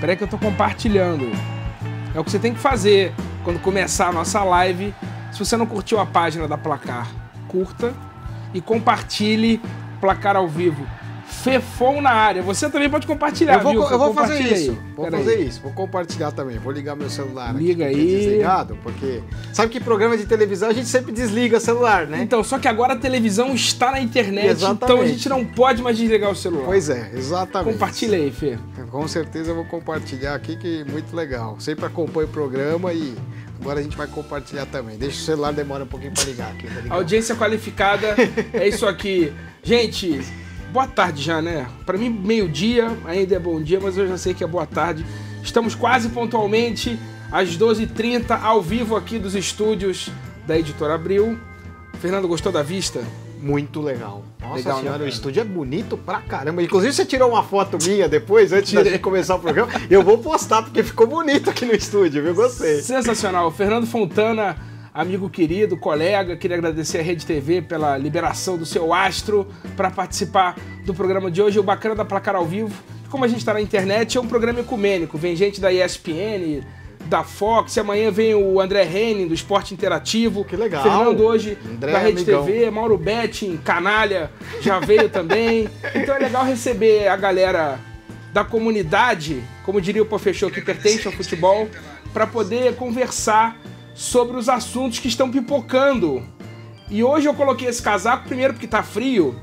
Peraí que eu tô compartilhando. É o que você tem que fazer quando começar a nossa live. Se você não curtiu a página da Placar, curta e compartilhe Placar ao vivo. Fefon na área. Você também pode compartilhar. Eu vou, viu? Eu vou fazer isso. Aí. Vou Pera fazer aí. isso. Vou compartilhar também. Vou ligar meu celular Liga aqui, aí. desligado, porque sabe que programa de televisão a gente sempre desliga o celular, né? Então, só que agora a televisão está na internet, exatamente. então a gente não pode mais desligar o celular. Pois é, exatamente. Compartilha aí, Fê. Com certeza eu vou compartilhar aqui que é muito legal. Sempre acompanho o programa e Agora a gente vai compartilhar também. Deixa o celular demora um pouquinho para ligar aqui. Tá Audiência qualificada, é isso aqui. Gente, Boa tarde já, né? Para mim, meio-dia ainda é bom dia, mas eu já sei que é boa tarde. Estamos quase pontualmente às 12h30, ao vivo aqui dos estúdios da Editora Abril. Fernando, gostou da vista? Muito legal. Nossa legal, né, senhora, né, o estúdio é bonito pra caramba. Inclusive, você tirou uma foto minha depois, antes de começar o programa. Eu vou postar, porque ficou bonito aqui no estúdio, viu? Gostei. Sensacional. Fernando Fontana amigo querido, colega. Queria agradecer a Rede TV pela liberação do seu astro para participar do programa de hoje. O bacana da placar ao vivo, como a gente está na internet, é um programa ecumênico. Vem gente da ESPN, da Fox. Amanhã vem o André Henning, do Esporte Interativo. Que legal. Fernando hoje, André, da Rede TV. Mauro Betting, canalha, já veio também. Então é legal receber a galera da comunidade, como diria o professor que pertence ao futebol, para poder conversar sobre os assuntos que estão pipocando. E hoje eu coloquei esse casaco, primeiro porque tá frio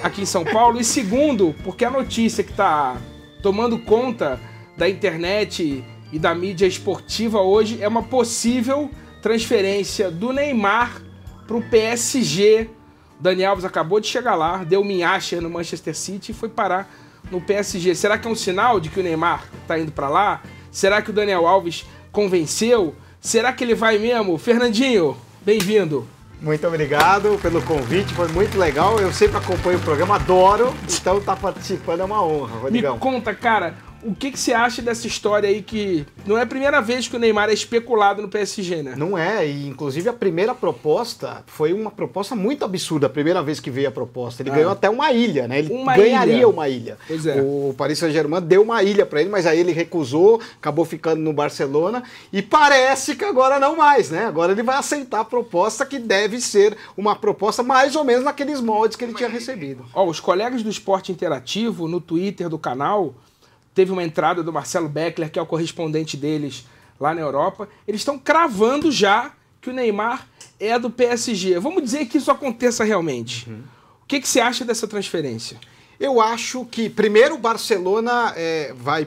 aqui em São Paulo, e segundo, porque a notícia que tá tomando conta da internet e da mídia esportiva hoje é uma possível transferência do Neymar para o PSG. Daniel Alves acabou de chegar lá, deu minhacha no Manchester City e foi parar no PSG. Será que é um sinal de que o Neymar está indo para lá? Será que o Daniel Alves convenceu? Será que ele vai mesmo? Fernandinho, bem-vindo. Muito obrigado pelo convite, foi muito legal. Eu sempre acompanho o programa, adoro, então estar tá participando é uma honra, Rodrigão. Me conta, cara, o que, que você acha dessa história aí que não é a primeira vez que o Neymar é especulado no PSG, né? Não é, e inclusive a primeira proposta foi uma proposta muito absurda, a primeira vez que veio a proposta. Ele ah. ganhou até uma ilha, né? Ele uma ganharia ilha. uma ilha. Pois é. O Paris Saint-Germain deu uma ilha para ele, mas aí ele recusou, acabou ficando no Barcelona e parece que agora não mais, né? Agora ele vai aceitar a proposta que deve ser uma proposta mais ou menos naqueles moldes que ele tinha recebido. Ó, os colegas do Esporte Interativo no Twitter do canal teve uma entrada do Marcelo Beckler, que é o correspondente deles lá na Europa. Eles estão cravando já que o Neymar é do PSG. Vamos dizer que isso aconteça realmente. Uhum. O que, que você acha dessa transferência? Eu acho que, primeiro, o Barcelona é, vai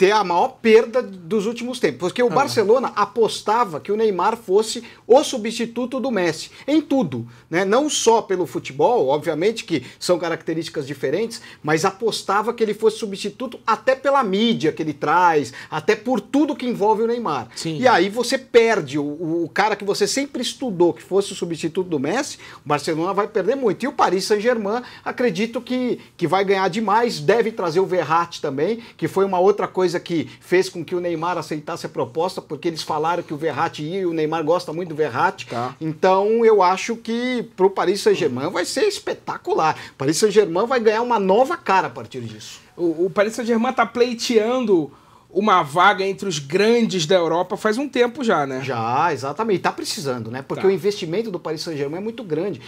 ter a maior perda dos últimos tempos. Porque o ah. Barcelona apostava que o Neymar fosse o substituto do Messi em tudo, né? Não só pelo futebol, obviamente que são características diferentes, mas apostava que ele fosse substituto até pela mídia que ele traz, até por tudo que envolve o Neymar. Sim. E aí você perde o, o, cara que você sempre estudou que fosse o substituto do Messi, o Barcelona vai perder muito. E o Paris Saint-Germain, acredito que, que vai ganhar demais, deve trazer o Verratti também, que foi uma outra coisa coisa que fez com que o Neymar aceitasse a proposta, porque eles falaram que o Verratti ia e o Neymar gosta muito do Verratti. Tá. Então eu acho que para o Paris Saint-Germain vai ser espetacular. O Paris Saint-Germain vai ganhar uma nova cara a partir disso. O, o Paris Saint-Germain está pleiteando uma vaga entre os grandes da Europa faz um tempo já, né? Já, exatamente. Está precisando, né? Porque tá. o investimento do Paris Saint-Germain é muito grande.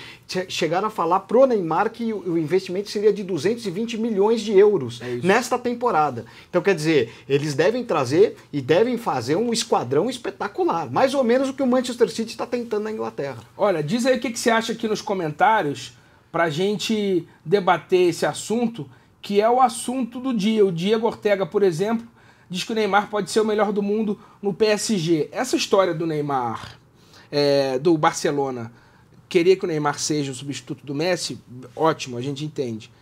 Chegaram a falar pro Neymar que o investimento seria de 220 milhões de euros é nesta temporada. Então, quer dizer, eles devem trazer e devem fazer um esquadrão espetacular. Mais ou menos o que o Manchester City está tentando na Inglaterra. Olha, diz aí o que, que você acha aqui nos comentários para gente debater esse assunto, que é o assunto do dia. O Diego Ortega, por exemplo diz que o Neymar pode ser o melhor do mundo no PSG. Essa história do Neymar, é, do Barcelona, querer que o Neymar seja o substituto do Messi, ótimo, a gente entende.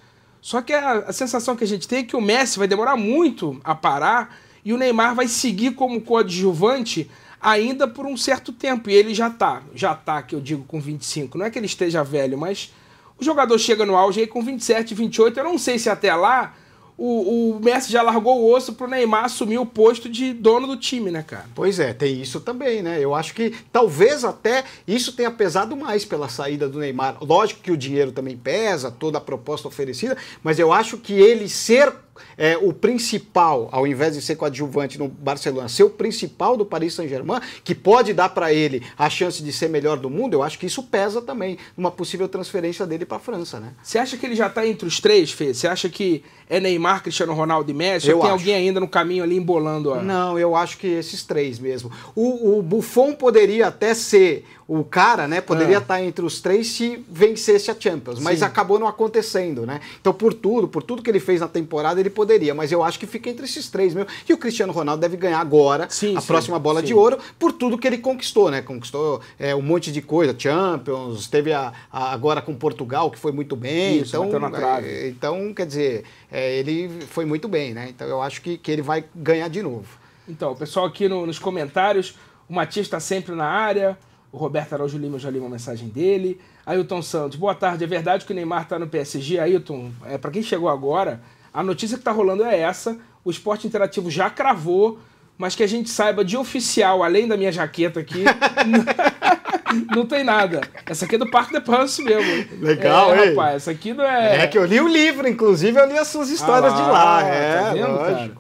Só que a, a sensação que a gente tem é que o Messi vai demorar muito a parar e o Neymar vai seguir como coadjuvante ainda por um certo tempo. E ele já tá, já tá, que eu digo, com 25. Não é que ele esteja velho, mas o jogador chega no auge aí com 27, 28. Eu não sei se até lá o, o Messi já largou o osso pro Neymar assumir o posto de dono do time, né, cara? Pois é, tem isso também, né? Eu acho que talvez até isso tenha pesado mais pela saída do Neymar. Lógico que o dinheiro também pesa, toda a proposta oferecida, mas eu acho que ele ser é, o principal, ao invés de ser coadjuvante no Barcelona, ser o principal do Paris Saint-Germain, que pode dar para ele a chance de ser melhor do mundo, eu acho que isso pesa também numa possível transferência dele para a França, né? Você acha que ele já está entre os três, Fê? Você acha que é Neymar, Cristiano Ronaldo e Messi? Eu ou tem acho. alguém ainda no caminho ali embolando? A... Não, eu acho que esses três mesmo. O, o Buffon poderia até ser o cara, né, poderia estar é. Tá entre os três se vencesse a Champions, mas Sim. acabou não acontecendo, né? Então, por tudo, por tudo que ele fez na temporada, ele poderia, mas eu acho que fica entre esses três mesmo. E o Cristiano Ronaldo deve ganhar agora sim, a sim, próxima bola sim. de ouro por tudo que ele conquistou, né? Conquistou é, um monte de coisa, Champions, teve a, a agora com Portugal, que foi muito bem. Isso, então, é, então, quer dizer, é, ele foi muito bem, né? Então eu acho que, que ele vai ganhar de novo. Então, o pessoal aqui no, nos comentários, o Matias está sempre na área, o Roberto Araújo Lima, eu já li uma mensagem dele. Ailton Santos, boa tarde. É verdade que o Neymar está no PSG, Ailton? É, para quem chegou agora, a notícia que está rolando é essa. O esporte interativo já cravou, mas que a gente saiba de oficial, além da minha jaqueta aqui, não tem nada. Essa aqui é do Parque de Pance mesmo. Legal, é, hein? Rapaz, essa aqui não é. É que eu li o livro, inclusive eu li as suas histórias ah, lá, de lá. É, tá vendo, Cara?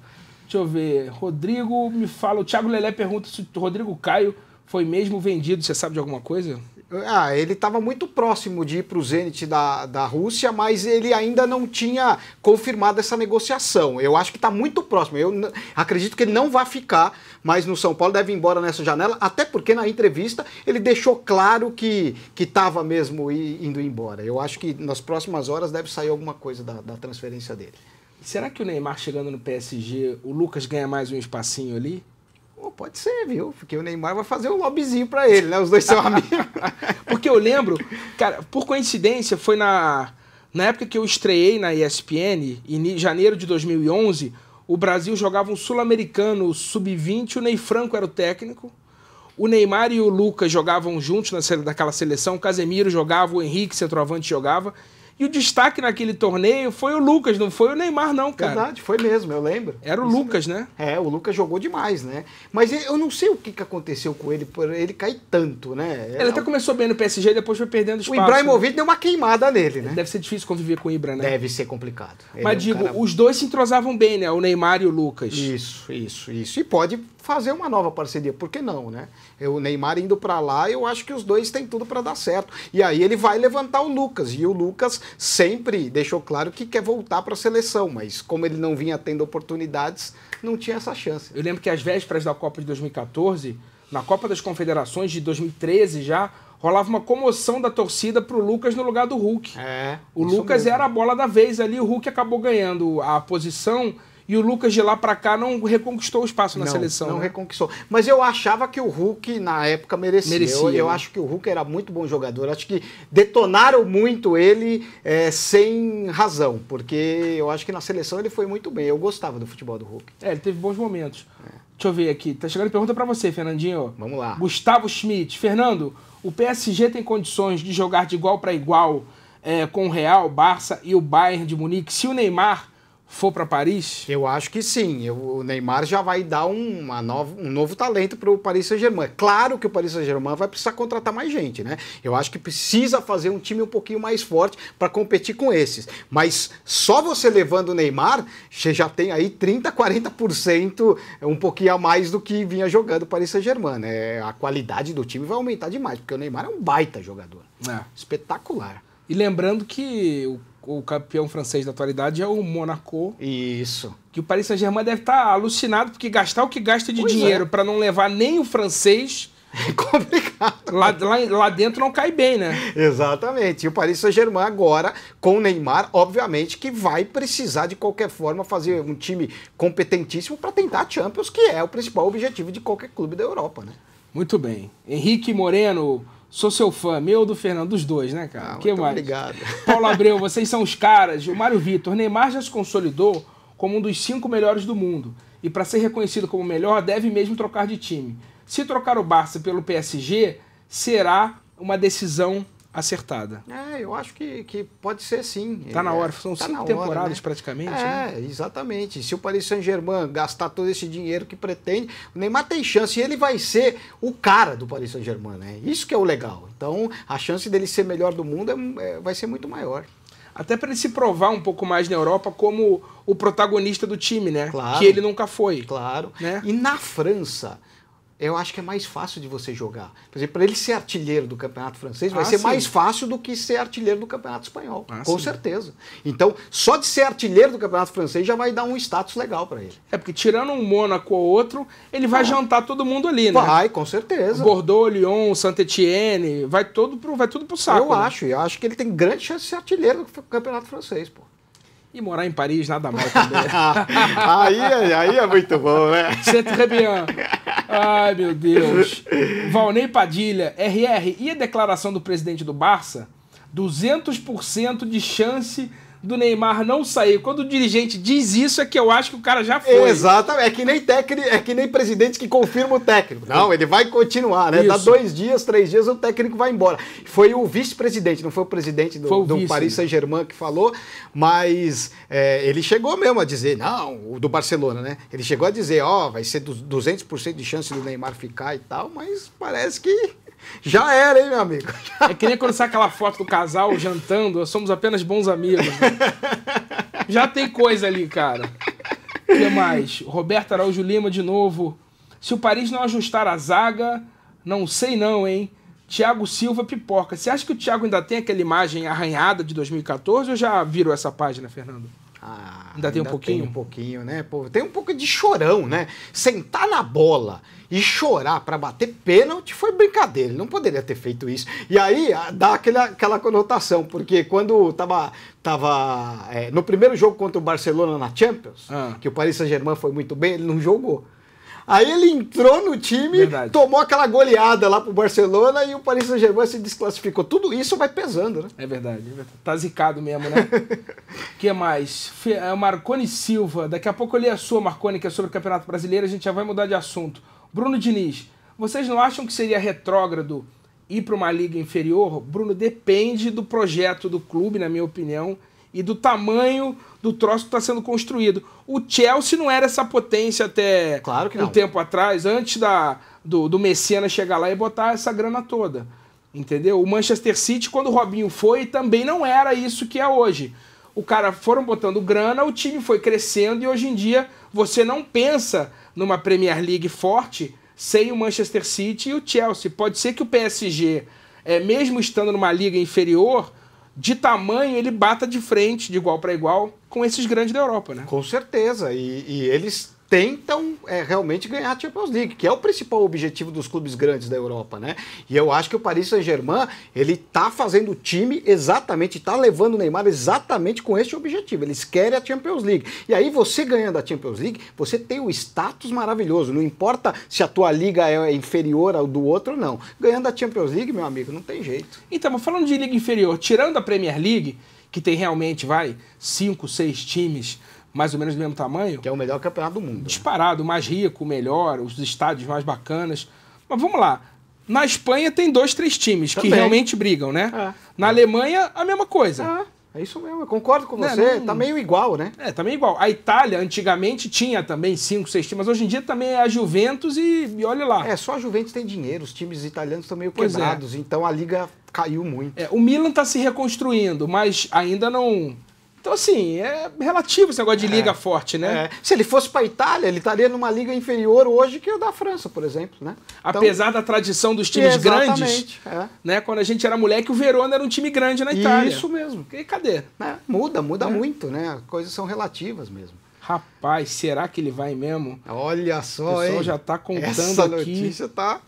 Deixa eu ver. Rodrigo me fala, o Thiago Lelé pergunta se o Rodrigo Caio foi mesmo vendido, você sabe de alguma coisa? Ah, ele estava muito próximo de ir para o Zenit da, da Rússia, mas ele ainda não tinha confirmado essa negociação. Eu acho que está muito próximo. Eu acredito que ele não vai ficar mais no São Paulo, deve ir embora nessa janela, até porque na entrevista ele deixou claro que estava mesmo indo embora. Eu acho que nas próximas horas deve sair alguma coisa da, da transferência dele. Será que o Neymar chegando no PSG, o Lucas ganha mais um espacinho ali? pode ser, viu? Porque o Neymar vai fazer um lobbyzinho para ele, né? Os dois são amigos. Porque eu lembro, cara, por coincidência, foi na, na época que eu estreiei na ESPN, em janeiro de 2011, o Brasil jogava um sul-americano sub-20, o Ney Franco era o técnico. O Neymar e o Lucas jogavam juntos naquela seleção, o Casemiro jogava, o Henrique, centroavante, jogava. E o destaque naquele torneio foi o Lucas, não foi o Neymar, não, cara. Verdade, foi mesmo, eu lembro. Era o Isso Lucas, mesmo. né? É, o Lucas jogou demais, né? Mas eu não sei o que, aconteceu com ele, por ele cair tanto, né? Ele até começou bem no PSG, depois foi perdendo espaço. O né? Ibrahimovic né? deu uma queimada nele, né? Deve ser difícil conviver com o Ibra, né? Deve ser complicado. Ele Mas é um digo, cara... os dois se entrosavam bem, né? O Neymar e o Lucas. Isso, isso, isso. E pode fazer uma nova parceria, por que não, né? O Neymar indo para lá, eu acho que os dois têm tudo para dar certo. E aí ele vai levantar o Lucas, e o Lucas sempre deixou claro que quer voltar para a seleção, mas como ele não vinha tendo oportunidades, não tinha essa chance. Eu lembro que às vésperas da Copa de 2014, na Copa das Confederações de 2013 já, rolava uma comoção da torcida pro Lucas no lugar do Hulk. É, o Lucas mesmo. era a bola da vez ali, o Hulk acabou ganhando a posição e o Lucas de lá para cá não reconquistou o espaço na não, seleção. Não né? reconquistou. Mas eu achava que o Hulk na época merecia. merecia eu, eu né? acho que o Hulk era muito bom jogador. Acho que detonaram muito ele é, sem razão, porque eu acho que na seleção ele foi muito bem. Eu gostava do futebol do Hulk. É, ele teve bons momentos. É. Deixa eu ver aqui. Tá chegando pergunta para você, Fernandinho. Vamos lá. Gustavo Schmidt. Fernando, o PSG tem condições de jogar de igual para igual é, com o Real, Barça e o Bayern de Munique se o Neymar for para Paris? Eu acho que sim. Eu, o Neymar já vai dar uma nova, um novo talento para o Paris Saint-Germain. Claro que o Paris Saint-Germain vai precisar contratar mais gente, né? Eu acho que precisa fazer um time um pouquinho mais forte para competir com esses. Mas só você levando o Neymar, você já tem aí 30%, 40%, um pouquinho a mais do que vinha jogando o Paris Saint-Germain. Né? A qualidade do time vai aumentar demais, porque o Neymar é um baita jogador. É. Espetacular. E lembrando que o o campeão francês da atualidade é o Monaco. Isso. Que o Paris Saint-Germain deve estar tá alucinado, porque gastar o que gasta de pois dinheiro é. para não levar nem o francês. É complicado. Lá, lá, lá, dentro não cai bem, né? Exatamente. E o Paris Saint-Germain agora, com o Neymar, obviamente que vai precisar de qualquer forma fazer um time competentíssimo para tentar a Champions, que é o principal objetivo de qualquer clube da Europa, né? Muito bem. Henrique Moreno, Sou seu fã, meu do Fernando, dos dois, né, cara? Ah, que mais? Obrigado. Paulo Abreu, vocês são os caras. O Mário Vitor, Neymar já se consolidou como um dos cinco melhores do mundo. E para ser reconhecido como melhor, deve mesmo trocar de time. Se trocar o Barça pelo PSG, será uma decisão acertada. É, eu acho que, que pode ser sim. Está na é, hora, são tá cinco temporadas né? praticamente. Né? É, né? exatamente. Se o Paris Saint-Germain gastar todo esse dinheiro que pretende, o Neymar tem chance e ele vai ser o cara do Paris Saint-Germain, né? Isso que é o legal. Então, a chance dele ser melhor do mundo é, é vai ser muito maior. Até para ele se provar um pouco mais na Europa como o protagonista do time, né? Claro. Que ele nunca foi. Claro. Né? E na França, eu acho que é mais fácil de você jogar. Por exemplo, para ele ser artilheiro do campeonato francês, ah, vai ser sim. mais fácil do que ser artilheiro do campeonato espanhol, ah, com sim. certeza. Então, só de ser artilheiro do campeonato francês já vai dar um status legal para ele. É porque tirando um Mônaco ou outro, ele vai ah, jantar todo mundo ali, né? Vai, com certeza. Bordeaux, Lyon, Saint-Etienne, vai todo pro, vai tudo pro saco. Eu né? acho, eu acho que ele tem grande chance de ser artilheiro do campeonato francês, pô. E morar em Paris, nada mal também. aí, aí, é muito bom, né? C'est très Ai, meu Deus. Valnei Padilha, RR, e a declaração do presidente do Barça? 200% de chance do Neymar não sair, quando o dirigente diz isso, é que eu acho que o cara já foi. Exatamente. É que nem técnico, é que nem presidente que confirma o técnico. Não, ele vai continuar, né? Isso. Dá dois dias, três dias, o técnico vai embora. Foi o vice-presidente, não foi o presidente do, o do Paris Saint-Germain que falou, mas é, ele chegou mesmo a dizer, não, o do Barcelona, né? Ele chegou a dizer, ó, oh, vai ser 200% de chance do Neymar ficar e tal, mas parece que já era, hein, meu amigo? É que nem quando sai aquela foto do casal jantando, somos apenas bons amigos. Né? Já tem coisa ali, cara. O que mais? Roberto Araújo Lima de novo. Se o Paris não ajustar a zaga, não sei não, hein? Thiago Silva pipoca. Você acha que o Thiago ainda tem aquela imagem arranhada de 2014 ou já virou essa página, Fernando? Ah, ainda, tem ainda um pouquinho? Tem um pouquinho, né? Pô, tem um pouco de chorão, né? Sentar na bola e chorar para bater pênalti foi brincadeira. Ele não poderia ter feito isso. E aí ah, dá aquela, aquela conotação, porque quando tava, tava é, no primeiro jogo contra o Barcelona na Champions, ah. que o Paris Saint-Germain foi muito bem, ele não jogou. Aí ele entrou no time, Verdade. tomou aquela goleada lá pro Barcelona e o Paris Saint-Germain se desclassificou. Tudo isso vai pesando, né? É verdade, é Tá zicado mesmo, né? O que mais? É, Marconi Silva. Daqui a pouco eu li a sua, Marconi, que é sobre o Campeonato Brasileiro. A gente já vai mudar de assunto. Bruno Diniz. Vocês não acham que seria retrógrado ir para uma liga inferior? Bruno, depende do projeto do clube, na minha opinião e do tamanho do troço que está sendo construído. O Chelsea não era essa potência até claro um tempo atrás, antes da, do, do Messias chegar lá e botar essa grana toda. Entendeu? O Manchester City, quando o Robinho foi, também não era isso que é hoje. O cara foram botando grana, o time foi crescendo e hoje em dia você não pensa numa Premier League forte sem o Manchester City e o Chelsea. Pode ser que o PSG, é, mesmo estando numa liga inferior, de tamanho, ele bata de frente, de igual para igual, com esses grandes da Europa, né? Com certeza. E, e eles tentam é, realmente ganhar a Champions League, que é o principal objetivo dos clubes grandes da Europa, né? E eu acho que o Paris Saint-Germain, ele tá fazendo o time exatamente, tá levando o Neymar exatamente com este objetivo. Eles querem a Champions League. E aí você ganhando a Champions League, você tem o status maravilhoso, não importa se a tua liga é inferior ao do outro não. Ganhando a Champions League, meu amigo, não tem jeito. Então, falando de liga inferior, tirando a Premier League, que tem realmente, vai, cinco, seis times mais ou menos do mesmo tamanho. Que é o melhor campeonato do mundo. Né? Disparado, mais rico, melhor, os estádios mais bacanas. Mas vamos lá. Na Espanha tem dois, três times Também. que realmente brigam, né? É. Na Alemanha, a mesma coisa. É, é isso mesmo, eu concordo com você, não... tá meio igual, né? É, tá meio igual. A Itália, antigamente, tinha também cinco, seis times, mas hoje em dia também é a Juventus e, e olha lá. É, só a Juventus tem dinheiro, os times italianos estão meio é. quebrados, é. então a liga caiu muito. É, o Milan tá se reconstruindo, mas ainda não então, assim, é relativo esse negócio de é, liga forte, né? É. Se ele fosse para a Itália, ele estaria numa liga inferior hoje que o da França, por exemplo, né? Então, Apesar então, da tradição dos times grandes, é. né? Quando a gente era moleque, o Verona era um time grande na Itália. Isso mesmo. E cadê? É, muda, muda é. muito, né? As coisas são relativas mesmo. Rapaz, será que ele vai mesmo? Olha só, O pessoal hein? já está contando Essa aqui. notícia tá...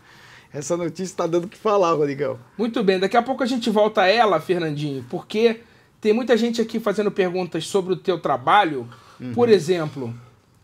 Essa notícia está dando o que falar, Rodrigão. Muito bem, daqui a pouco a gente volta a ela, Fernandinho, porque... Tem muita gente aqui fazendo perguntas sobre o teu trabalho. Uhum. Por exemplo,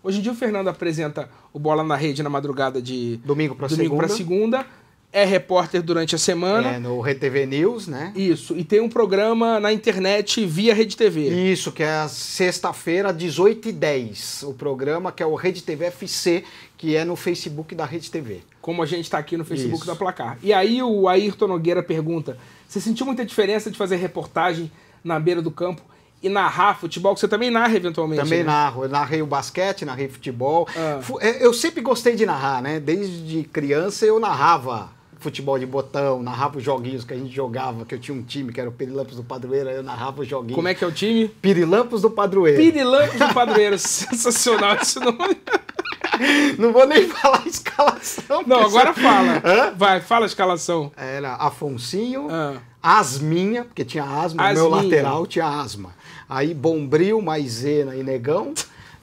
hoje em dia o Fernando apresenta o Bola na Rede na madrugada de domingo para segunda. segunda. É repórter durante a semana. É, no RTV News, né? Isso. E tem um programa na internet via RedeTV. TV. Isso, que é sexta-feira, 18h10. O programa que é o RedeTV TV FC, que é no Facebook da RedeTV. TV. Como a gente está aqui no Facebook Isso. da Placar. E aí o Ayrton Nogueira pergunta: você sentiu muita diferença de fazer reportagem na beira do campo e narrar futebol, que você também narra eventualmente. Também né? narro. Eu narrei o basquete, narrei futebol. Ah. É, eu sempre gostei de narrar, né? Desde criança eu narrava futebol de botão, narrava os joguinhos que a gente jogava, que eu tinha um time que era o Pirilampos do Padroeiro, eu narrava os joguinhos. Como é que é o time? Pirilampos do Padroeiro. Pirilampos do Padroeiro. Sensacional esse nome. Não vou nem falar a escalação. Não, agora você... fala. Hã? Vai, fala a escalação. Era Afonsinho, ah. Asminha, porque tinha asma, Asminha. no meu lateral tinha asma. Aí Bombril, Maisena e Negão.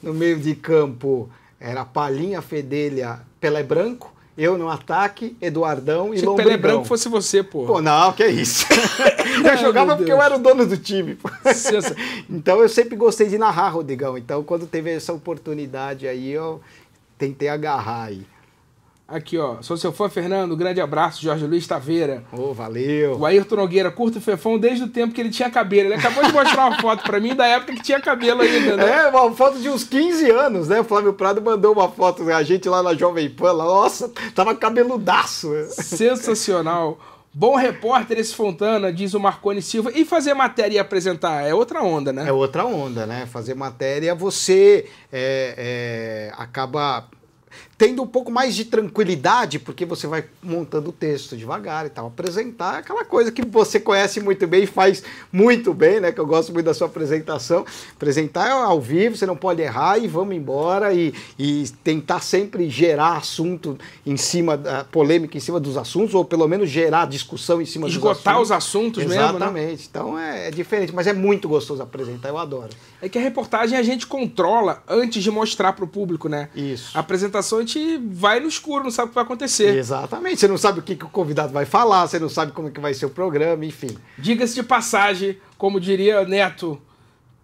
No meio de campo era palinha Fedelha, Pelé Branco. Eu no ataque, Eduardão e Se Lombrigão. Se Pelé Branco fosse você, pô. Pô, não, que isso. eu jogava porque eu era o dono do time. Pô. então eu sempre gostei de narrar, Rodrigão. Então quando teve essa oportunidade aí, eu, tentei agarrar aí. Aqui, ó. Sou seu fã, Fernando. Grande abraço, Jorge Luiz Taveira. Ô, oh, valeu. O Ayrton Nogueira, curto o Fefão desde o tempo que ele tinha cabelo. Ele acabou de mostrar uma foto para mim da época que tinha cabelo ainda, né? É, uma foto de uns 15 anos, né? O Flávio Prado mandou uma foto da gente lá na Jovem Pan. Lá. Nossa, tava cabeludaço. Sensacional. Bom repórter esse Fontana, diz o Marconi Silva. E fazer matéria e apresentar é outra onda, né? É outra onda, né? Fazer matéria você é, é, acaba tendo um pouco mais de tranquilidade, porque você vai montando o texto devagar e tal, apresentar é aquela coisa que você conhece muito bem e faz muito bem, né? Que eu gosto muito da sua apresentação. Apresentar é ao vivo, você não pode errar e vamos embora e, e tentar sempre gerar assunto em cima da polêmica em cima dos assuntos, ou pelo menos gerar discussão em cima Esgotar dos assuntos. Esgotar os assuntos né? Exatamente. mesmo, Exatamente. Né? Então é, é diferente, mas é muito gostoso apresentar, eu adoro. É que a reportagem a gente controla antes de mostrar para o público, né? Isso. A apresentação gente vai no escuro, não sabe o que vai acontecer. Exatamente, você não sabe o que, que o convidado vai falar, você não sabe como que vai ser o programa, enfim. Diga-se de passagem, como diria Neto,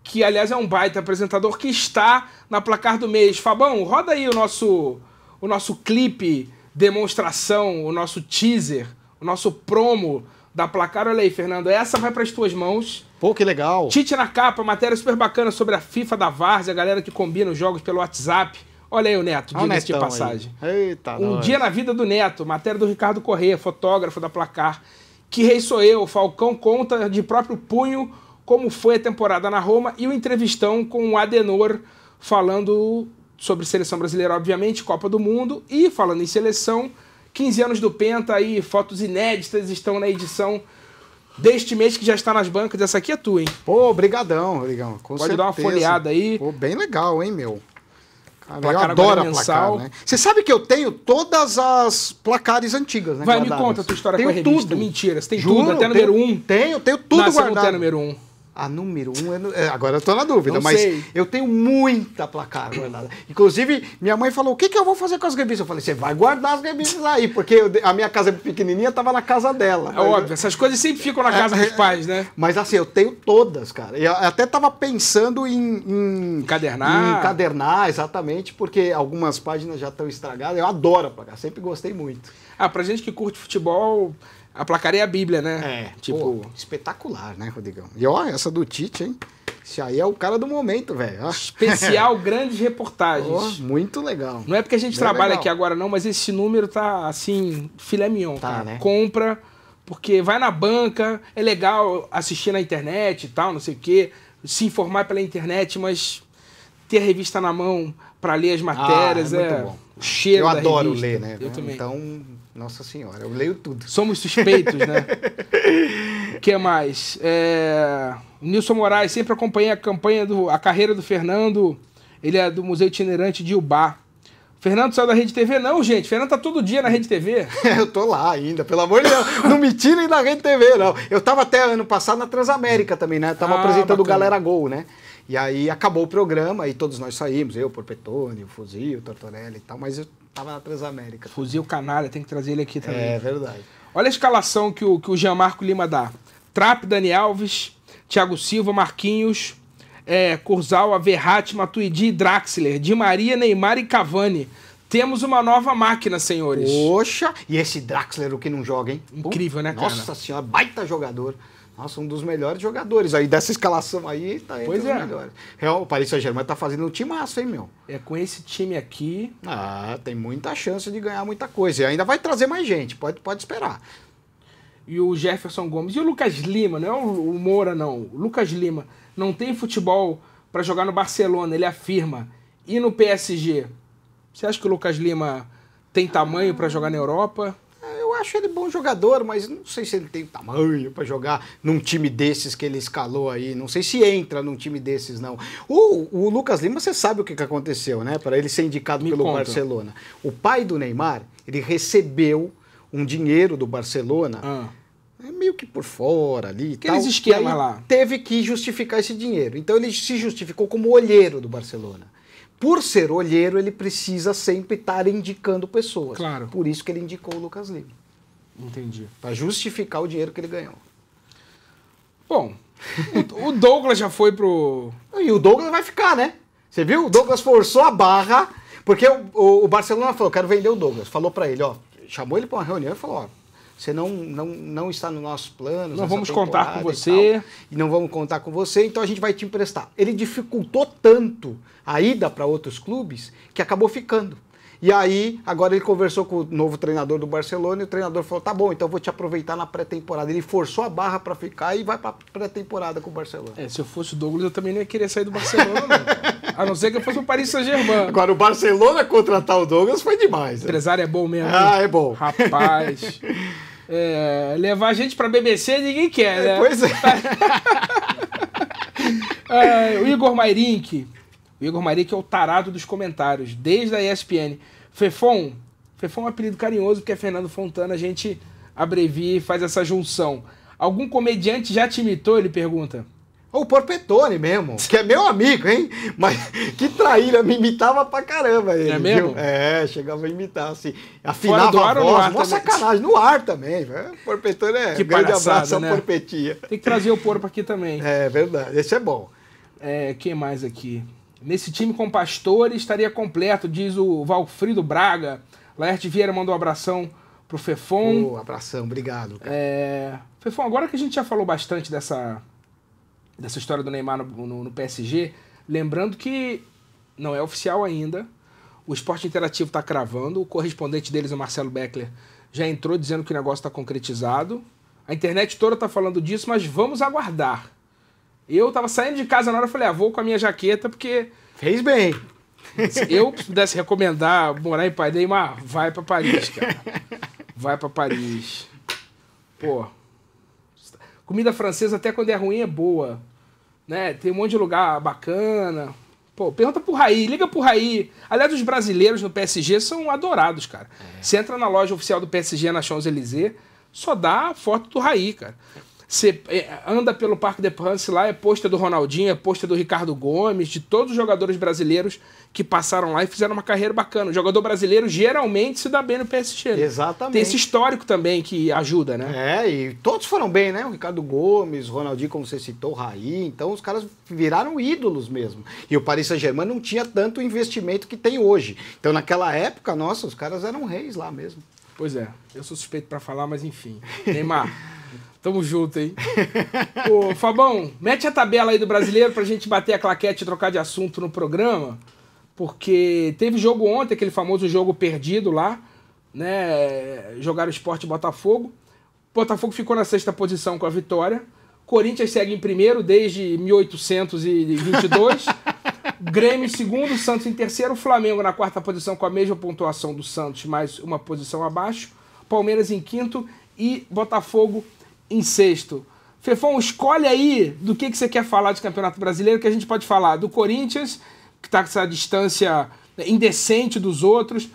que aliás é um baita apresentador que está na placar do mês. Fabão, roda aí o nosso, o nosso clipe, demonstração, o nosso teaser, o nosso promo da placar. Olha aí, Fernando, essa vai para as tuas mãos. Pô, que legal. Tite na capa, matéria super bacana sobre a FIFA da Várzea, a galera que combina os jogos pelo WhatsApp. Olha aí o Neto, ah, diga de passagem. Eita, um nós. dia na vida do Neto, matéria do Ricardo Corrêa, fotógrafo da Placar. Que rei sou eu? Falcão conta de próprio punho como foi a temporada na Roma e o entrevistão com o Adenor falando sobre seleção brasileira, obviamente, Copa do Mundo e falando em seleção, 15 anos do Penta aí, fotos inéditas estão na edição deste mês que já está nas bancas. Essa aqui é tua, hein? Pô, brigadão, Rodrigão. Pode certeza. dar uma folheada aí. Pô, bem legal, hein, meu? Cara, placar eu é adoro mensal. Placar, né? Você sabe que eu tenho todas as placares antigas, né? Vai, me conta a tua história tenho com a revista. Tudo. Mentira, você tem Juro, tudo, até tenho, número Um. Tenho, tenho tudo Nascemos guardado. até número Um. A ah, número um, eu não, é, agora eu estou na dúvida, não mas sei. eu tenho muita placar guardada. Inclusive, minha mãe falou: o que, que eu vou fazer com as revistas? Eu falei: você vai guardar as revistas aí, porque eu, a minha casa é pequenininha estava na casa dela. É óbvio, essas coisas sempre ficam na é, casa dos pais, né? Mas assim, eu tenho todas, cara. Eu até estava pensando em, em. Encadernar. Em encadernar, exatamente, porque algumas páginas já estão estragadas. Eu adoro placar, sempre gostei muito. Ah, pra gente que curte futebol a aplacaria a Bíblia, né? É, tipo. Pô, espetacular, né, Rodrigão? E ó, essa do Tite, hein? Esse aí é o cara do momento, velho. Especial grandes reportagens. Oh, muito legal. Não é porque a gente Bem trabalha legal. aqui agora, não, mas esse número tá assim, filé mignon, tá, Né? Compra, porque vai na banca, é legal assistir na internet e tal, não sei o quê, se informar pela internet, mas ter a revista na mão para ler as ah, matérias ah, é, é muito é bom. cheiro. Eu adoro revista. ler, né? Eu também. Então nossa Senhora, eu leio tudo. Somos suspeitos, né? O que mais? É... Nilson Moraes, sempre acompanhei a campanha, do, a carreira do Fernando. Ele é do Museu Itinerante de Ubá. Fernando saiu da Rede TV? Não, gente. Fernando tá todo dia na Rede TV. eu tô lá ainda, pelo amor de Deus. Não me tirem da Rede TV, não. Eu tava até ano passado na Transamérica também, né? Eu tava ah, apresentando o Galera Gol, né? E aí acabou o programa e todos nós saímos, eu, Porpetone, o Fuzil, o Tortorelli e tal, mas eu Tava na Transamérica. Fuzil canalha, tem que trazer ele aqui também. É verdade. Olha a escalação que o, que o Gianmarco Lima dá. Trap, Dani Alves, Thiago Silva, Marquinhos, é, Kurzawa, Verratti, Matuidi, Draxler, Di Maria, Neymar e Cavani. Temos uma nova máquina, senhores. Poxa! E esse Draxler, o que não joga, hein? Incrível, né, Nossa cara? Nossa senhora, baita jogador. Nossa, um dos melhores jogadores aí. Dessa escalação aí, tá entre pois é. Real, o Paris Saint-Germain tá fazendo um timaço, hein, meu? É, com esse time aqui... Ah, tem muita chance de ganhar muita coisa. E ainda vai trazer mais gente, pode, pode esperar. E o Jefferson Gomes. E o Lucas Lima, não é o Moura, não. O Lucas Lima não tem futebol para jogar no Barcelona, ele afirma. E no PSG? Você acha que o Lucas Lima tem tamanho para jogar na Europa? acho ele bom jogador, mas não sei se ele tem tamanho para jogar num time desses que ele escalou aí. Não sei se entra num time desses, não. O, o Lucas Lima, você sabe o que, que aconteceu, né? Para ele ser indicado Me pelo conta. Barcelona. O pai do Neymar, ele recebeu um dinheiro do Barcelona. Ah né, meio que por fora ali eles e tal. esquemas lá. Teve que justificar esse dinheiro. Então ele se justificou como olheiro do Barcelona. Por ser olheiro, ele precisa sempre estar indicando pessoas. Claro. Por isso que ele indicou o Lucas Lima. Entendi. Para justificar o dinheiro que ele ganhou. Bom, o, Douglas já foi pro. E o Douglas vai ficar, né? Você viu? O Douglas forçou a barra, porque o, o, o Barcelona falou: quero vender o Douglas. Falou para ele: ó, chamou ele para uma reunião e falou: ó, você não, não, não está no nosso plano. Não vamos contar com você. E, tal, e, não vamos contar com você, então a gente vai te emprestar. Ele dificultou tanto a ida para outros clubes que acabou ficando. E aí, agora ele conversou com o novo treinador do Barcelona e o treinador falou: tá bom, então eu vou te aproveitar na pré-temporada. Ele forçou a barra para ficar e vai para pré-temporada com o Barcelona. É, se eu fosse o Douglas, eu também não ia querer sair do Barcelona. Né? a não ser que eu fosse o Paris Saint-Germain. Agora, o Barcelona contratar o Douglas foi demais. O empresário é bom mesmo. Ah, é bom. Rapaz. é, levar a gente para BBC ninguém quer, é, né? Pois é. é o Igor Mairink o Igor Maria, que é o tarado dos comentários, desde a ESPN. Fefon, Fefon é um apelido carinhoso, porque é Fernando Fontana, a gente abrevia e faz essa junção. Algum comediante já te imitou? Ele pergunta. O Porpetone mesmo, que é meu amigo, hein? Mas que traíra, me imitava pra caramba ele. É mesmo? Viu? É, chegava a imitar, assim. Afinava do ar a voz, mó sacanagem, no ar também. Viu? O Porpetone é que grande palhaçada, é abraço né? Porpetia. Tem que trazer o Porpo aqui também. É, verdade, esse é bom. É, quem mais aqui? Nesse time com Pastore estaria completo, diz o Valfrido Braga. Laerte Vieira mandou um abração pro Fefon. Oh, abração, obrigado. Cara. É... Fefon, agora que a gente já falou bastante dessa, dessa história do Neymar no, no, no PSG, lembrando que não é oficial ainda, o Esporte Interativo está cravando, o correspondente deles, o Marcelo Beckler, já entrou dizendo que o negócio está concretizado. A internet toda está falando disso, mas vamos aguardar. Eu tava saindo de casa na hora, eu falei, ah, vou com a minha jaqueta, porque. Fez bem. Se eu pudesse recomendar morar em Paris, Neymar, vai pra Paris, cara. Vai pra Paris. Pô. Comida francesa, até quando é ruim, é boa. Né? Tem um monte de lugar bacana. Pô, pergunta pro Raí, liga pro Raí. Aliás, os brasileiros no PSG são adorados, cara. É. Você entra na loja oficial do PSG na Champs-Élysées, só dá a foto do Raí, cara. Você é, anda pelo Parque de Prince lá, é posta do Ronaldinho, é posta do Ricardo Gomes, de todos os jogadores brasileiros que passaram lá e fizeram uma carreira bacana. O jogador brasileiro geralmente se dá bem no PSG. Né? Exatamente. Tem esse histórico também que ajuda, né? É, e todos foram bem, né? O Ricardo Gomes, o Ronaldinho, como você citou, o Raí. Então os caras viraram ídolos mesmo. E o Paris Saint-Germain não tinha tanto investimento que tem hoje. Então naquela época, nossa, os caras eram reis lá mesmo. Pois é, eu sou suspeito para falar, mas enfim. Neymar. Tamo junto, hein? Ô, Fabão, mete a tabela aí do brasileiro pra gente bater a claquete e trocar de assunto no programa. Porque teve jogo ontem, aquele famoso jogo perdido lá, né? Jogaram esporte Botafogo. Botafogo ficou na sexta posição com a vitória. Corinthians segue em primeiro desde 1822. Grêmio em segundo, Santos em terceiro, Flamengo na quarta posição com a mesma pontuação do Santos, mais uma posição abaixo. Palmeiras em quinto e Botafogo em sexto. Fefão, escolhe aí do que, que você quer falar de Campeonato Brasileiro, que a gente pode falar do Corinthians, que está com essa distância né, indecente dos outros,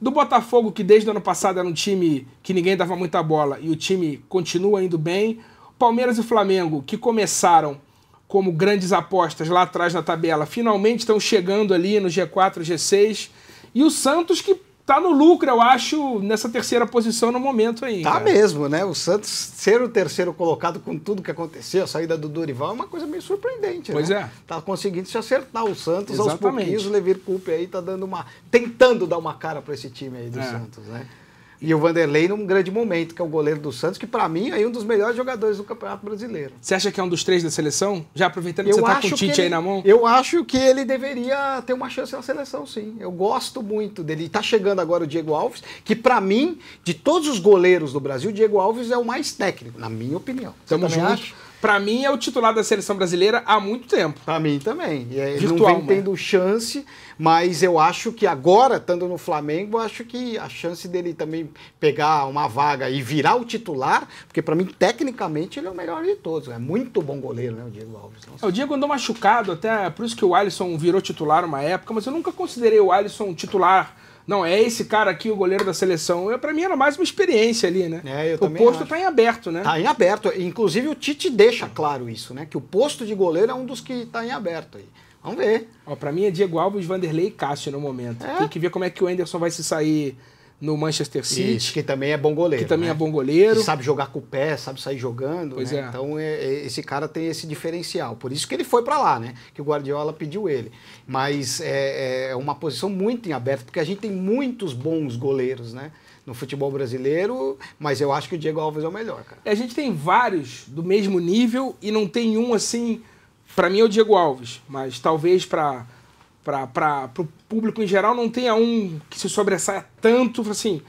do Botafogo, que desde o ano passado era um time que ninguém dava muita bola e o time continua indo bem, Palmeiras e Flamengo, que começaram como grandes apostas lá atrás na tabela, finalmente estão chegando ali no G4, G6, e o Santos, que tá no lucro, eu acho, nessa terceira posição no momento aí. Tá cara. mesmo, né? O Santos ser o terceiro colocado com tudo que aconteceu, a saída do Dorival, é uma coisa meio surpreendente, pois né? Pois é. Tá conseguindo se acertar o Santos Exatamente. aos pouquinhos, o Levir Coupe aí tá dando uma... tentando dar uma cara para esse time aí do é. Santos, né? E o Vanderlei num grande momento, que é o goleiro do Santos, que para mim é um dos melhores jogadores do Campeonato Brasileiro. Você acha que é um dos três da seleção? Já aproveitando que eu você tá com o Tite ele, aí na mão? Eu acho que ele deveria ter uma chance na seleção, sim. Eu gosto muito dele. E tá chegando agora o Diego Alves, que para mim, de todos os goleiros do Brasil, o Diego Alves é o mais técnico, na minha opinião. Você Tamo junto. Acha? Para mim é o titular da seleção brasileira há muito tempo. Para mim também. E é, Virtual, não vem né? tendo chance, mas eu acho que agora, estando no Flamengo, acho que a chance dele também pegar uma vaga e virar o titular, porque para mim, tecnicamente, ele é o melhor de todos. É muito bom goleiro, né, o Diego Alves. Nossa. É, o Diego andou machucado, até por isso que o Alisson virou titular uma época, mas eu nunca considerei o Alisson titular não, é esse cara aqui, o goleiro da seleção. Eu, pra mim era mais uma experiência ali, né? É, o posto está em aberto, né? Está em aberto. Inclusive o Tite deixa claro isso, né? Que o posto de goleiro é um dos que está em aberto aí. Vamos ver. Ó, pra mim é Diego Alves, Vanderlei e Cássio no momento. É. Tem que ver como é que o Anderson vai se sair no Manchester City. Isso, que também é bom goleiro. Que também é né? é bom goleiro. Que sabe jogar com o pé, sabe sair jogando. Pois né? é. Então é, é, esse cara tem esse diferencial. Por isso que ele foi para lá, né? Que o Guardiola pediu ele. Mas é, é uma posição muito em aberto, porque a gente tem muitos bons goleiros, né? No futebol brasileiro, mas eu acho que o Diego Alves é o melhor, cara. É, a gente tem vários do mesmo nível e não tem um assim. Para mim é o Diego Alves, mas talvez para para o público em geral, não tenha um que se sobressaia tanto, assim,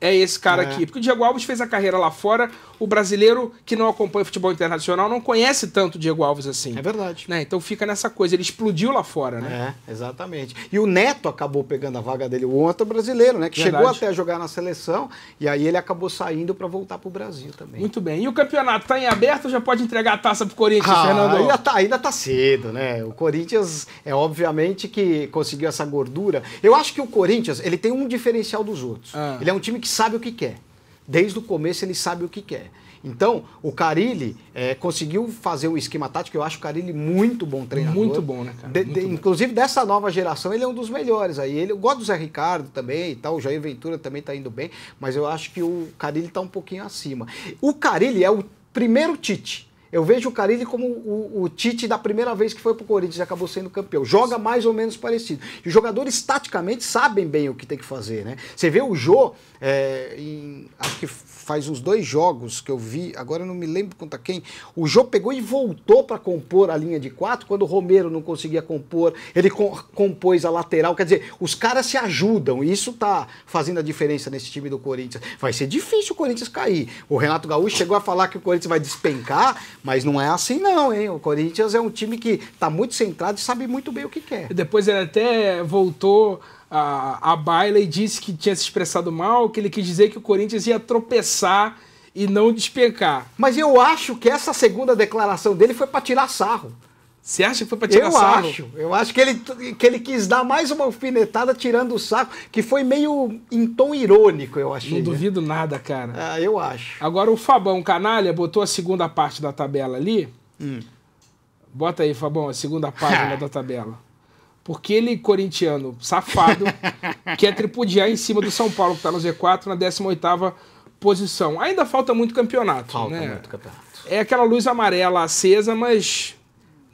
é esse cara é. aqui. Porque o Diego Alves fez a carreira lá fora, o brasileiro que não acompanha o futebol internacional não conhece tanto Diego Alves assim. É verdade. Né? Então fica nessa coisa, ele explodiu lá fora, né? É, exatamente. E o Neto acabou pegando a vaga dele, o outro brasileiro, né? Que verdade. chegou até a jogar na seleção e aí ele acabou saindo para voltar para o Brasil também. Muito bem. E o campeonato está em aberto, já pode entregar a taça para o Corinthians, ah, Fernando? Ainda está ainda tá cedo, né? O Corinthians é obviamente que conseguiu essa gordura. Eu acho que o Corinthians ele tem um diferencial dos outros. Ah. Ele é um time que sabe o que quer desde o começo ele sabe o que quer. Então, o Carilli é, conseguiu fazer um esquema tático, eu acho o Carilli muito bom treinador. Muito bom, né, cara? De, de, bom. Inclusive, dessa nova geração, ele é um dos melhores aí. Ele, eu gosto do Zé Ricardo também e tal, o Jair Ventura também está indo bem, mas eu acho que o Carilli está um pouquinho acima. O Carilli é o primeiro Tite eu vejo o Carilli como o, o, Tite da primeira vez que foi pro Corinthians e acabou sendo campeão. Joga mais ou menos parecido. E os jogadores, taticamente, sabem bem o que tem que fazer, né? Você vê o Jô, é, em, acho que faz uns dois jogos que eu vi, agora eu não me lembro contra quem, o Jô pegou e voltou para compor a linha de quatro, quando o Romero não conseguia compor, ele compôs a lateral, quer dizer, os caras se ajudam, e isso tá fazendo a diferença nesse time do Corinthians. Vai ser difícil o Corinthians cair. O Renato Gaúcho chegou a falar que o Corinthians vai despencar, mas não é assim não, hein? O Corinthians é um time que tá muito centrado e sabe muito bem o que quer. Depois ele até voltou a, a e disse que tinha se expressado mal, que ele quis dizer que o Corinthians ia tropeçar e não despencar. Mas eu acho que essa segunda declaração dele foi para tirar sarro. Você acha que foi para tirar eu sarro? Eu acho. Eu acho que ele, que ele quis dar mais uma alfinetada tirando o saco, que foi meio em tom irônico, eu achei. Não né? duvido nada, cara. Ah, eu acho. Agora o Fabão Canalha botou a segunda parte da tabela ali. Hum. Bota aí, Fabão, a segunda página da tabela. Porque ele, corintiano safado, quer tripudiar em cima do São Paulo, que está no Z4, na 18 posição. Ainda falta muito campeonato. Falta né? muito campeonato. É aquela luz amarela acesa, mas.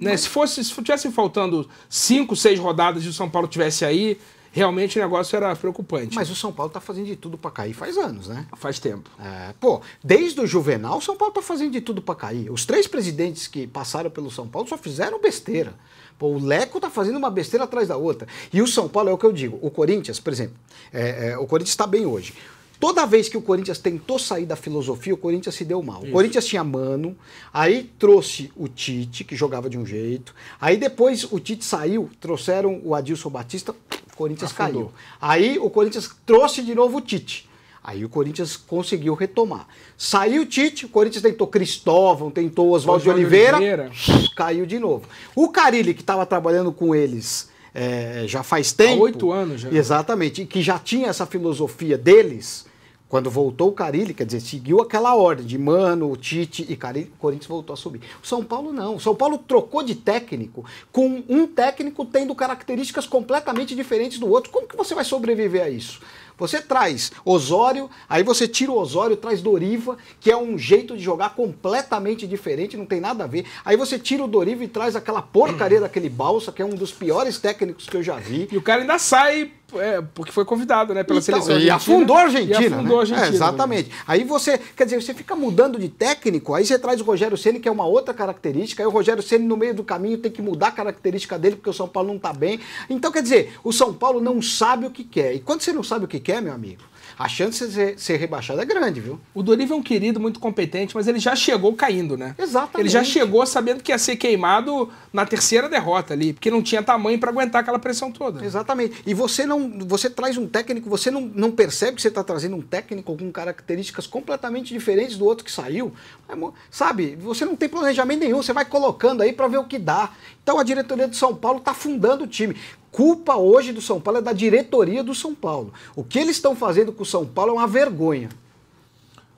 Né, mas... se fosse se tivesse faltando cinco, seis rodadas e o São Paulo tivesse aí, realmente o negócio era preocupante. Mas o São Paulo tá fazendo de tudo para cair faz anos, né? Faz tempo. É, pô, desde o Juvenal, o São Paulo tá fazendo de tudo para cair. Os três presidentes que passaram pelo São Paulo só fizeram besteira. Pô, o Leco tá fazendo uma besteira atrás da outra. E o São Paulo é o que eu digo. O Corinthians, por exemplo, é, é, o Corinthians está bem hoje. Toda vez que o Corinthians tentou sair da filosofia, o Corinthians se deu mal. Isso. O Corinthians tinha Mano, aí trouxe o Tite, que jogava de um jeito. Aí depois o Tite saiu, trouxeram o Adilson Batista, o Corinthians Afundou. caiu. Aí o Corinthians trouxe de novo o Tite. Aí o Corinthians conseguiu retomar. Saiu o Tite, o Corinthians tentou Cristóvão, tentou Oswaldo de Oliveira, Oliveira, caiu de novo. O Carilli, que estava trabalhando com eles é, já faz tempo. Há oito anos já. Exatamente, e que já tinha essa filosofia deles, quando voltou o Carilli, quer dizer, seguiu aquela ordem de Mano, Tite e Carilli, o Corinthians voltou a subir. O São Paulo não. O São Paulo trocou de técnico, com um técnico tendo características completamente diferentes do outro. Como que você vai sobreviver a isso? Você traz Osório, aí você tira o Osório, traz Doriva, que é um jeito de jogar completamente diferente, não tem nada a ver. Aí você tira o Doriva e traz aquela porcaria daquele Balsa, que é um dos piores técnicos que eu já vi. E o cara ainda sai é, porque foi convidado, né, pela então, seleção. E afundou a Argentina. E afundou a né? é, Argentina. É, exatamente. Né? Aí você, quer dizer, você fica mudando de técnico, aí você traz o Rogério Ceni que é uma outra característica, aí o Rogério Ceni no meio do caminho tem que mudar a característica dele, porque o São Paulo não está bem. Então, quer dizer, o São Paulo não sabe o que quer. E quando você não sabe o que quer, meu amigo, a chance de ser, rebaixado é grande, viu? O Dorival é um querido, muito competente, mas ele já chegou caindo, né? Exatamente. Ele já chegou sabendo que ia ser queimado na terceira derrota ali, porque não tinha tamanho para aguentar aquela pressão toda. Exatamente. E você não, você traz um técnico, você não, não percebe que você está trazendo um técnico com características completamente diferentes do outro que saiu. É sabe, você não tem planejamento nenhum, você vai colocando aí para ver o que dá. Então a diretoria do São Paulo está fundando o time. Culpa hoje do São Paulo é da diretoria do São Paulo. O que eles estão fazendo com o São Paulo é uma vergonha.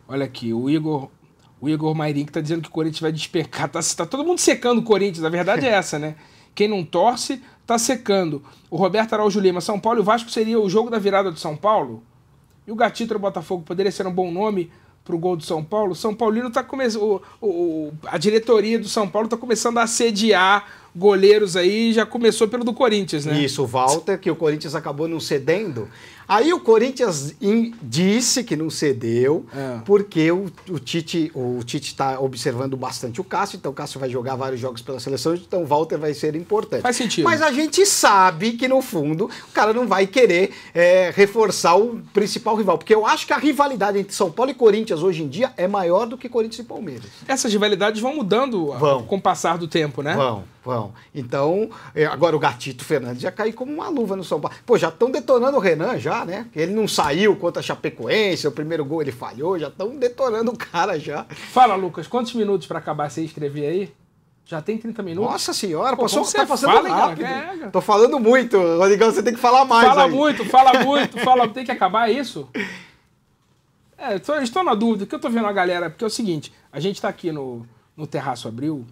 Olha aqui, o Igor o Igor Mairim que está dizendo que o Corinthians vai despecar. Está tá todo mundo secando o Corinthians, a verdade é essa, né? Quem não torce, está secando. O Roberto Araújo Lima, São Paulo e Vasco seria o jogo da virada do São Paulo? E o Gatito do Botafogo poderia ser um bom nome para o gol do São Paulo? São Paulino está começando. A diretoria do São Paulo está começando a assediar goleiros aí, já começou pelo do Corinthians, né? Isso, o Walter, que o Corinthians acabou não cedendo. Aí o Corinthians disse que não cedeu, é. porque o, o Tite o Tite está observando bastante o Cássio, então o Cássio vai jogar vários jogos pela seleção, então o Walter vai ser importante. Faz sentido. Mas a gente sabe que no fundo o cara não vai querer é, reforçar o principal rival, porque eu acho que a rivalidade entre São Paulo e Corinthians hoje em dia é maior do que Corinthians e Palmeiras. Essas rivalidades vão mudando ah, vão. com o passar do tempo, né? Vão. Vão. Então, é, agora o Gatito Fernandes já caiu como uma luva no São Paulo. Pô, já estão detonando o Renan já, né? Ele não saiu contra a Chapecoense, o primeiro gol ele falhou, já estão detonando o cara já. Fala, Lucas, quantos minutos para acabar você escrever aí? Já tem 30 minutos? Nossa senhora, Pô, passou, tá passando fala, rápido. Cara, né? Tô falando muito. Rodrigão, você tem que falar mais Fala aí. muito, fala muito, fala... Tem que acabar é isso? É, estou na dúvida, que eu tô vendo a galera... Porque é o seguinte, a gente tá aqui no, no Terraço Abril,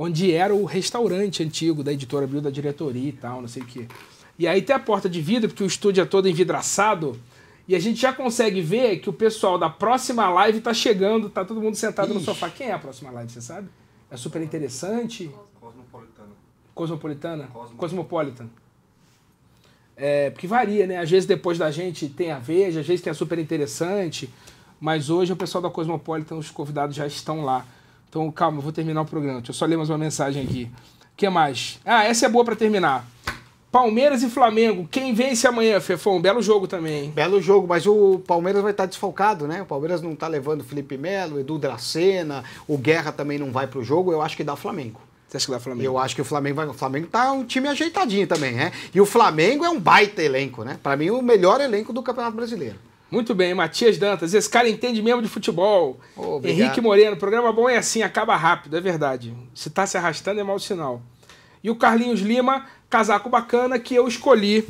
onde era o restaurante antigo da editora abriu da diretoria e tal, não sei o quê. E aí tem a porta de vidro, porque o estúdio é todo envidraçado. E a gente já consegue ver que o pessoal da próxima live tá chegando, tá todo mundo sentado Ixi. no sofá. Quem é a próxima live, você sabe? É super interessante. Cosmopolitana. Cosmopolitana? Cosmopolitan. Cosmopolitan. É, porque varia, né? Às vezes depois da gente tem a Veja, às vezes tem a Super Interessante, mas hoje o pessoal da Cosmopolitan, os convidados já estão lá. Então, calma, eu vou terminar o programa. Deixa eu só ler mais uma mensagem aqui. O que mais? Ah, essa é boa para terminar. Palmeiras e Flamengo, quem vence amanhã, Fefão? Um belo jogo também. Belo jogo, mas o Palmeiras vai estar tá desfalcado, né? O Palmeiras não está levando Felipe Melo, Edu Dracena, o Guerra também não vai para o jogo. Eu acho que dá Flamengo. Você acha que dá Flamengo? Eu acho que o Flamengo vai. O Flamengo tá um time ajeitadinho também, né? E o Flamengo é um baita elenco, né? Para mim, o melhor elenco do Campeonato Brasileiro. Muito bem, Matias Dantas. Esse cara entende mesmo de futebol. Obrigado. Henrique Moreno, programa bom é assim, acaba rápido, é verdade. Se está se arrastando é mau sinal. E o Carlinhos Lima, casaco bacana que eu escolhi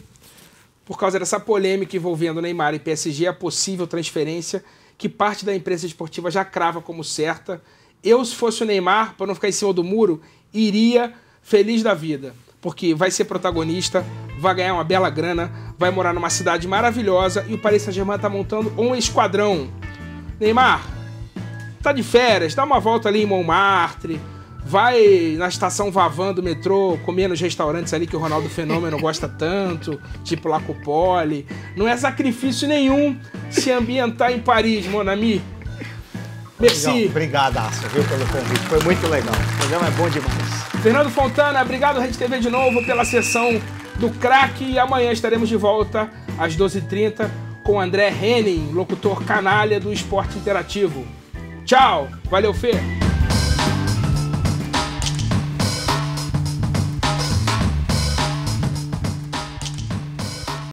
por causa dessa polêmica envolvendo Neymar e PSG, a possível transferência que parte da imprensa esportiva já crava como certa. Eu, se fosse o Neymar, para não ficar em cima do muro, iria feliz da vida porque vai ser protagonista, vai ganhar uma bela grana, vai morar numa cidade maravilhosa e o Paris Saint-Germain está montando um esquadrão. Neymar, tá de férias, dá uma volta ali em Montmartre, vai na estação Vavan do metrô, comer nos restaurantes ali que o Ronaldo Fenômeno gosta tanto, tipo Lacopole. Não é sacrifício nenhum se ambientar em Paris, Monami. Merci. Obrigado, Aço, viu, pelo convite. Foi muito legal. O programa é bom demais. Fernando Fontana, obrigado Rede TV de novo pela sessão do craque e amanhã estaremos de volta às 12h30 com André Henning, locutor canalha do Esporte Interativo. Tchau, valeu Fê!